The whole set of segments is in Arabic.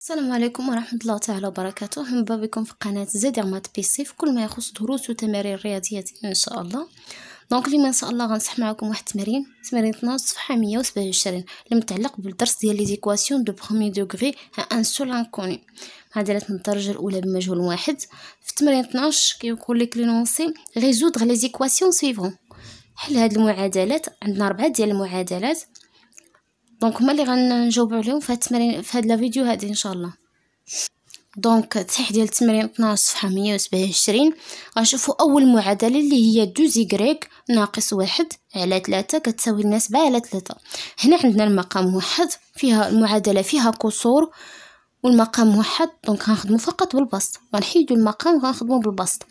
السلام عليكم ورحمة الله تعالى وبركاته مرحبا بكم في قناة بي بيسي في كل ما يخص دروس وتمارين رياضيات إن شاء الله دونك اليوم ان شاء الله غنصح معكم واحد التمرين تمرين 12 صفحه 127 اللي متعلق بالدرس ديال لي زيكواسيون دو برومي دوغري ان سول انكوني معادلات من الدرجه الاولى بمجهول واحد في تمرين 12 كيقول لك لينونسي ريزودغ لي زيكواسيون سيفون حل هاد المعادلات عندنا ربعه ديال المعادلات دونك هما اللي غنجاوبو عليهم في هاد التمرين في هاد لا فيديو هادي ان شاء الله دونك التصحيح ديال التمرين 12 صفحه 127 غنشوفو اول معادله اللي هي 2 زيغريك ناقص واحد على 3 كتساوي لنا 7 على 3 هنا عندنا المقام موحد فيها المعادله فيها قصور والمقام موحد دونك غنخدمو فقط بالبسط غنحيدو المقام وغنخدمو بالبسط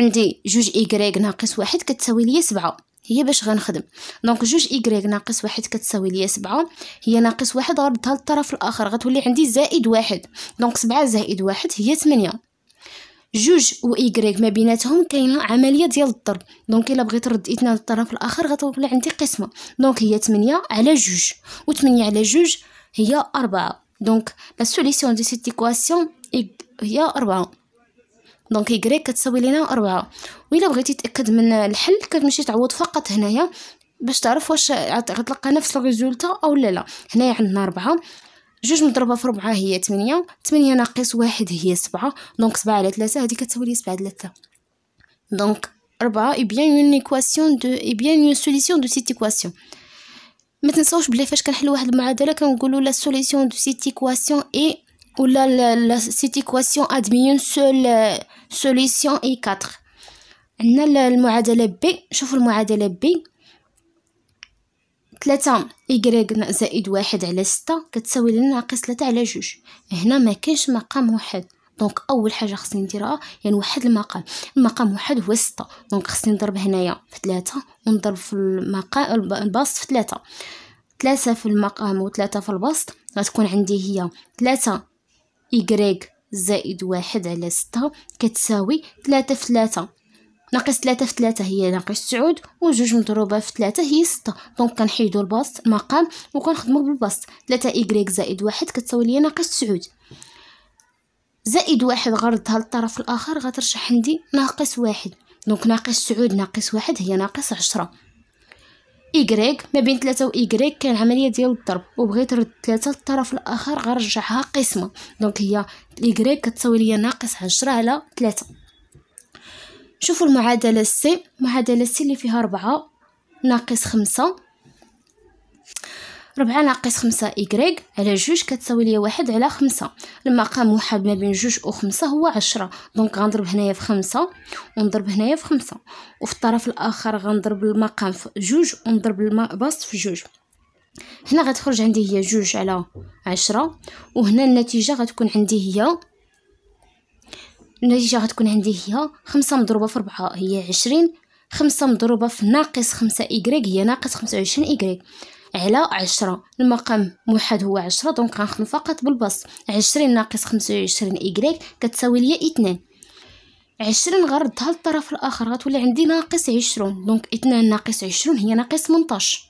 عندي جوج ايكغيك ناقص واحد كتساوي ليا سبعة هي باش غنخدم دونك جوج إيكغيك ناقص واحد كتساوي ليا سبعة هي ناقص واحد ضربتها للطرف الآخر غتولي عندي زائد واحد دونك سبعة زائد واحد هي ثمانية جوج و إيكغيك ما بيناتهم كاينه عمليه ديال الضرب دونك الا بغيت رد اثنان للطرف الاخر غتولي عندي قسمه دونك هي ثمانية على جوج و ثمانية على جوج هي أربعة دونك لا سوليسيون دي سيت ايكواسيون هي أربعة دونك y كتساوي لينا و الا بغيتي تأكد من الحل كتمشي تعوض فقط هنايا باش تعرف واش غتلقى نفس الريزولتا او لا لا هنايا عندنا 4 جوج مضروبه في ربعة هي تمنية تمنية ناقص واحد هي سبعة دونك سبعة على 3 هادي كتساوي لي سبعة على 3 دونك ربعة اي بيان اون ايكواسيون دو اي بيان اون سوليسيون دو سيت ايكواسيون ما تنساوش بلي فاش كنحل واحد المعادله كنقولوا لا سوليسيون دو سيت ايكواسيون اي où la, la, la, cette équation admet une seule euh, solution i 4 le المعادلة B شوفوا المعادلة B 3 إيكغيك زائد واحد على ستة كتساوي لنا ناقص 3 على جوج هنا ما كاينش مقام واحد دونك أول حاجة خصني نديرها يعني واحد المقام المقام واحد هو ستة دونك خصني نضرب هنايا في 3 ونضرب في المقام البسط في 3. 3 في المقام و 3 في البسط غتكون عندي هي 3 إيكغيك زائد واحد على ستة كتساوي ثلاثة في ثلاثة ناقص ثلاثة في ثلاثة هي ناقص تعود وجوج مضروبة في ثلاثة هي ستة دونك كنحيدو البسط المقام وكنخدمو بالبسط ثلاثة إيكغيك زائد واحد كتساوي ليا ناقص تسعود زائد واحد غردها للطرف الآخر غترجع عندي ناقص واحد دونك ناقص تسعود ناقص واحد هي ناقص عشرة إيكغيك ما بين ثلاثة و إيكغيك كان عملية ديال الضرب وبغيت رد ثلاثة للطرف الآخر غنرجعها قسمة دونك هي إيكغيك كتساوي ليا ناقص عشرة على ثلاثة شوفوا المعادلة سي المعادلة سي اللي فيها ربعة ناقص خمسة ربعة ناقص خمسة إكغيك على جوج كتساوي ليا واحد على خمسة المقام موحد ما بين جوج أو خمسة هو عشرة دونك غنضرب هنايا في خمسة ونضرب هنايا في خمسة وفي الطرف الآخر غنضرب المقام في جوج ونضرب البسط في جوج هنا غتخرج عندي هي جوج على عشرة وهنا النتيجة غتكون عندي هي النتيجة غتكون عندي هي خمسة مضروبة في ربعة هي عشرين خمسة مضروبة في ناقص خمسة إكغيك هي ناقص خمسة وعشرين إكغيك على عشرة المقام موحد هو عشرة دونك غنخدم فقط بالبسط عشرين ناقص خمسة وعشرين إكغيك كتساوي ليا إتنان عشرين غردها للطرف الآخر غتولي عندي ناقص عشرون دونك إتنان ناقص عشرون هي ناقص منطاش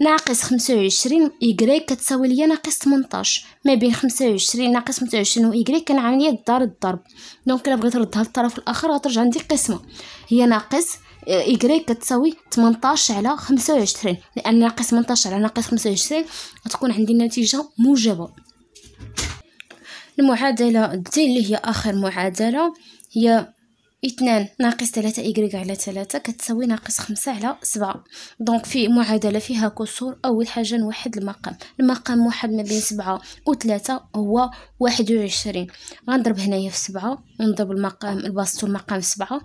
ناقص خمسة وعشرين إيكغيك كتساوي ليا ناقص تمنطاش ما بين خمسة وعشرين ناقص خمسة وعشرين و إيكغيك كنعمل ليا دار الضرب دونك إلا بغيت نردها للطرف الآخر غترجع عندي قسمة هي ناقص آه، إيكغيك كتساوي تمنطاش على خمسة وعشرين لأن ناقص تمنطاش على ناقص خمسة وعشرين غتكون عندي النتيجة موجبة المعادلة دي اللي هي آخر معادلة هي اثنان ناقص ثلاثة إيكغيك على ثلاثة كتساوي ناقص خمسة على سبعة دونك في معادلة فيها كسور أول حاجة نوحد المقام المقام موحد ما بين سبعة وثلاثة هو واحد وعشرين غنضرب هنايا في سبعة ونضرب المقام البسط والمقام في سبعة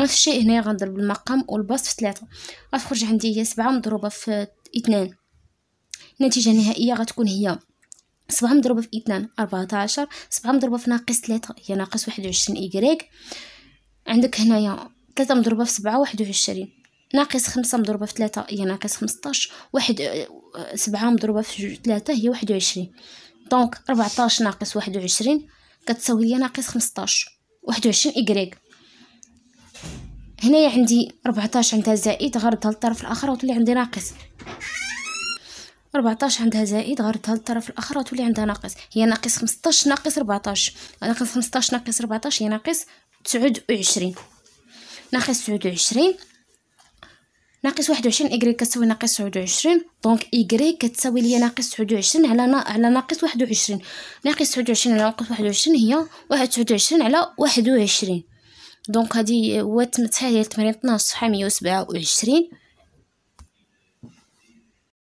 نفس الشيء هنايا غنضرب المقام والبسط في ثلاثة غتخرج عندي هي سبعة مضروبة في اثنان النتيجة النهائية غتكون هي سبعة مضروبة في اثنان أربعة عشر سبعة مضروبة في ناقص ثلاثة هي ناقص واحد وعشرين إيكغيك عندك هنايا ثلاثة مضروبة في سبعة واحد وعشرين ناقص خمسة مضروبة في ثلاثة هي ناقص خمسطاش واحد آه، سبعة مضروبة في ثلاثة هي واحد وعشرين دونك ربعطاش ناقص واحد وعشرين كتساوي ليا ناقص خمسطاش واحد وعشرين إكريك هنايا عندي ربعطاش عندها زائد غردها للطرف الآخر وتولي عندي ناقص ربعطاش عندها زائد غردها للطرف الآخر وتولي عندها ناقص هي ناقص خمسطاش ناقص ربعطاش ناقص خمسطاش ناقص ربعطاش هي ناقص تسعود وعشرين ناقص تسعود وعشرين ناقص واحد وعشرين إيكغيك كتساوي ناقص تسعود وعشرين دونك إيكغيك كتساوي ليا ناقص تسعود وعشرين على نا... على ناقص واحد وعشرين ناقص تسعود وعشرين على ناقص واحد وعشرين هي واحد تسعود وعشرين على واحد وعشرين دونك هادي هو تمتها ديال تمرين طناش صفحة مية وسبعة وعشرين